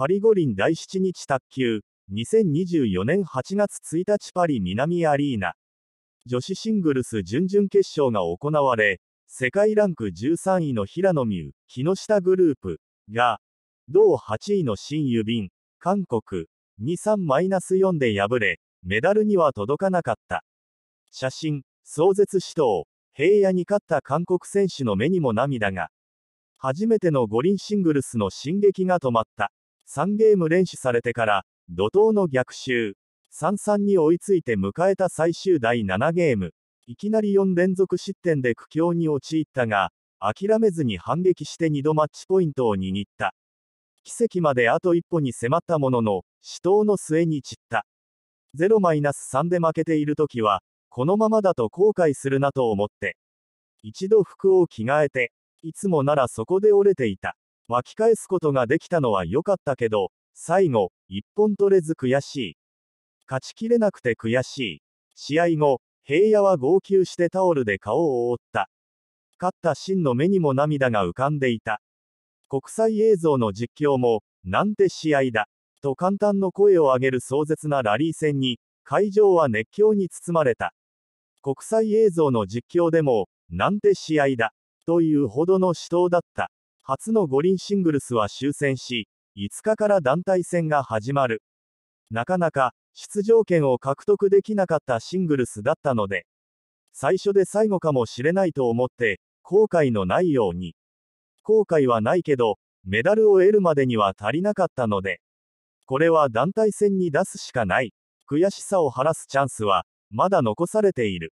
パリ五輪第7日卓球、2024年8月1日パリ南アリーナ。女子シングルス準々決勝が行われ、世界ランク13位の平野美宇、木下グループが、同8位の新ユビン、韓国、23-4で敗れ、メダルには届かなかった。写真、壮絶死闘、平野に勝った韓国選手の目にも涙が。初めての五輪シングルスの進撃が止まった。3ゲーム連取されてから、怒涛の逆襲。3-3に追いついて迎えた最終第7ゲーム。いきなり4連続失点で苦境に陥ったが、諦めずに反撃して2度マッチポイントを握った。奇跡まであと一歩に迫ったものの、死闘の末に散った。0-3で負けている時は、このままだと後悔するなと思って。一度服を着替えて、いつもならそこで折れていた。巻き返すことができたのは良かったけど、最後、一本取れず悔しい。勝ちきれなくて悔しい。試合後、平野は号泣してタオルで顔を覆った。勝った真の目にも涙が浮かんでいた。国際映像の実況も、なんて試合だ、と簡単の声を上げる壮絶なラリー戦に、会場は熱狂に包まれた。国際映像の実況でも、なんて試合だ、というほどの死闘だった。初の五輪シングルスは終戦し、5日から団体戦が始まる。なかなか出場権を獲得できなかったシングルスだったので、最初で最後かもしれないと思って、後悔のないように。後悔はないけど、メダルを得るまでには足りなかったので、これは団体戦に出すしかない。悔しさを晴らすチャンスは、まだ残されている。